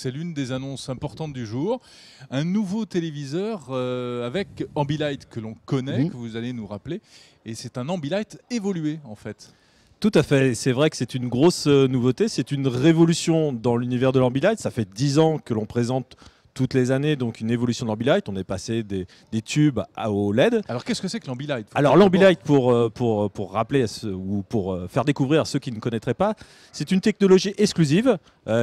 C'est l'une des annonces importantes du jour. Un nouveau téléviseur euh, avec Ambilight que l'on connaît, mhm. que vous allez nous rappeler. Et c'est un Ambilight évolué en fait. Tout à fait. C'est vrai que c'est une grosse euh, nouveauté. C'est une révolution dans l'univers de l'Ambilight. Ça fait 10 ans que l'on présente toutes les années donc une évolution de l'Ambilight. On est passé des, tubes à, au LED. Alors qu'est-ce que c'est que l'Ambilight Alors l'Ambilight, pour, euh, pour, euh, pour rappeler ou pour euh, faire découvrir à ceux qui ne connaîtraient pas, c'est une technologie exclusive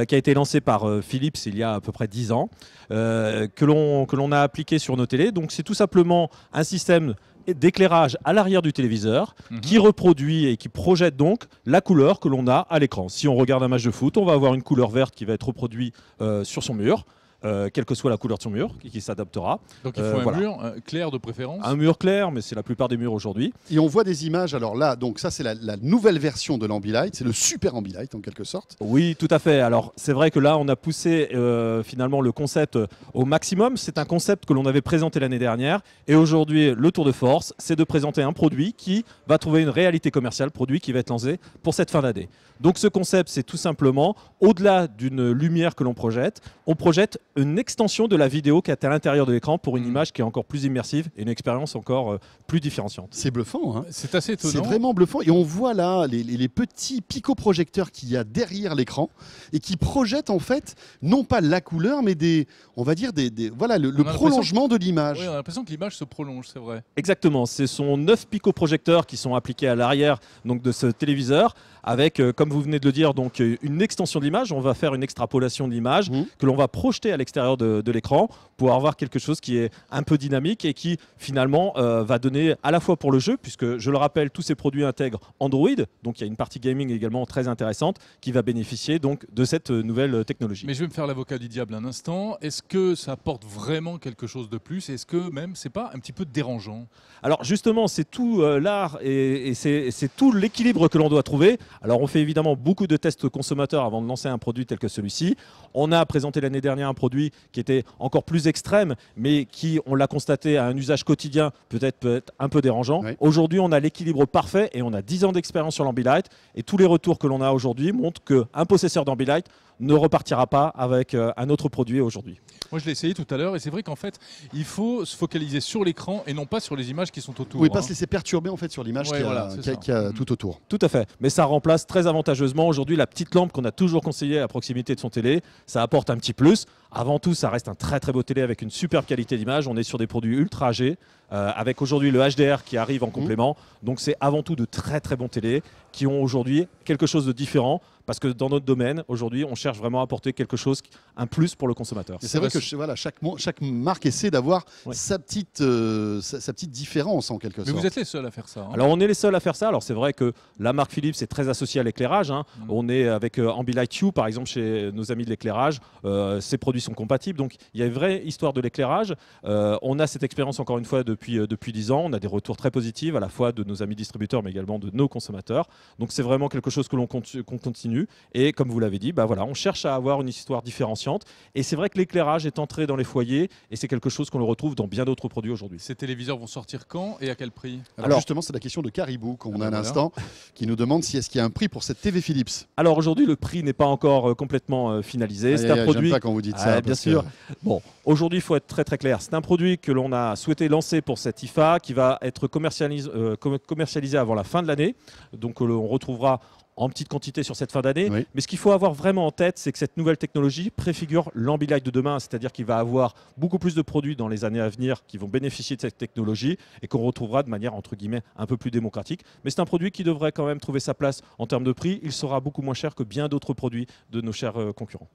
qui a été lancée par Philips il y a à peu près 10 ans, euh, que l'on a appliqué sur nos télés. Donc c'est tout simplement un système d'éclairage à l'arrière du téléviseur mhm. qui reproduit et qui projette donc la couleur que l'on a à l'écran. Si on regarde un match de foot, on va avoir une couleur verte qui va être reproduite sur son mur. Euh, quelle que soit la couleur de son mur, qui, s'adaptera. Donc il euh, faut un mur euh, clair de préférence Un mur clair, mais c'est la plupart des murs aujourd'hui. Et on voit des images, alors là, donc ça c'est la, nouvelle version de l'Ambilight, c'est le super Ambilight en quelque sorte. Oui, tout à fait. Alors c'est vrai que là, on a poussé finalement le concept au maximum. C'est un concept que l'on avait présenté l'année dernière. Et aujourd'hui, le tour de force, c'est de présenter un produit qui va trouver une réalité commerciale, produit qui va être lancé pour cette fin d'année. Donc ce concept, c'est tout simplement, au-delà d'une lumière que l'on projette, on projette une extension de la vidéo qui est à l'intérieur de l'écran pour une mm. image qui est encore plus immersive et une expérience encore euh, plus différenciante. C'est bluffant. Hein c'est assez étonnant. C'est vraiment bluffant. Et on voit là les, les, les petits picoprojecteurs qu'il y a derrière l'écran et qui projettent en fait non pas la couleur mais des, on va dire des, voilà le, prolongement de l'image. Oui, on a l'impression que l'image se prolonge, c'est vrai. Exactement. Ce sont neuf projecteurs qui sont appliqués à l'arrière donc de ce téléviseur avec, euh, comme vous venez de le dire, donc euh, une extension de l'image. On va faire une extrapolation de l'image mmh. que l'on va projeter à extérieur de, l'écran pour avoir quelque chose qui est un peu dynamique et qui finalement euh, va donner à la fois pour le jeu, puisque je le rappelle, tous ces produits intègrent Android, donc il y a une partie gaming également très intéressante qui va bénéficier donc de cette nouvelle technologie. Mais je vais me faire l'avocat du diable un instant. Est-ce que ça apporte vraiment quelque chose de plus Est-ce que même c'est pas un petit peu dérangeant Alors justement, c'est tout euh, l'art et c'est tout l'équilibre que l'on doit trouver. Alors on fait évidemment beaucoup de tests consommateurs avant de lancer un produit tel que celui-ci. On a présenté l'année dernière un produit qui était encore plus extrême, mais qui, on l'a constaté, à un usage quotidien peut-être peut être un peu dérangeant. Aujourd'hui, on a l'équilibre parfait et on a 10 ans d'expérience sur l'Ambilight. Et tous les retours que l'on a aujourd'hui montrent qu'un possesseur d'Ambilight ne repartira pas avec euh, un autre produit aujourd'hui. Moi, je l'ai essayé tout à l'heure et c'est vrai qu'en fait, il faut se focaliser sur l'écran et non pas sur les images qui sont autour. Oui, hein. pas se laisser perturber en fait sur l'image qui est mm. tout autour. Tout à fait. Mais ça remplace très avantageusement aujourd'hui la petite lampe qu'on a toujours conseillée à proximité de son télé. Ça apporte un petit plus. Avant tout, ça reste un très très beau télé avec une superbe qualité d'image. On est sur des produits ultra âgés euh, avec aujourd'hui le HDR qui arrive en mhm. complément. Donc c'est avant tout de très très bons télé qui ont aujourd'hui quelque chose de différent parce que dans notre domaine, aujourd'hui, on cherche vraiment à apporter quelque chose, un plus pour le consommateur. C'est vrai que voilà, chaque, chaque marque essaie d'avoir sa, petite euh, sa, petite différence en quelque sorte. Mais vous êtes les seuls à faire ça. Hein. Alors on est les seuls à faire ça. Alors c'est vrai que la marque Philips est très associée à l'éclairage. Hein. Mhm. On est avec euh, Ambilight Hue par exemple chez nos amis de l'éclairage. ces produits sont compatibles. Donc il y a une vraie histoire de l'éclairage. on a cette expérience encore une fois de depuis, euh, depuis 10 ans. On a des retours très positifs à la fois de nos amis distributeurs mais également de nos consommateurs. Donc c'est vraiment quelque chose que l'on continue. Et comme vous l'avez dit, bah voilà, on cherche à avoir une histoire différenciante. Et c'est vrai que l'éclairage est entré dans les foyers et c'est quelque chose qu'on le retrouve dans bien d'autres produits aujourd'hui. Ces téléviseurs vont sortir quand et à quel prix Alors, justement, c'est la question de Caribou qu'on a à l'instant qui nous demande si est-ce qu'il y a un prix pour cette TV Philips. Alors aujourd'hui, le prix n'est pas encore euh, complètement euh, finalisé. c'est un produit. pas quand vous dites ah, ça. Bien sûr. Bon, aujourd'hui, il faut être très très clair. C'est un produit que l'on a souhaité lancer pour cette IFA qui va être euh, commercialisée avant la fin de l'année. Donc euh, on retrouvera en petite quantité sur cette fin d'année. Mais ce qu'il faut avoir vraiment en tête, c'est que cette nouvelle technologie préfigure l'ambilight de demain, c'est-à-dire qu'il va avoir beaucoup plus de produits dans les années à venir qui vont bénéficier de cette technologie et qu'on retrouvera de manière entre guillemets un peu plus démocratique. Mais c'est un produit qui devrait quand même trouver sa place en termes de prix. Il sera beaucoup moins cher que bien d'autres produits de nos chers euh, concurrents.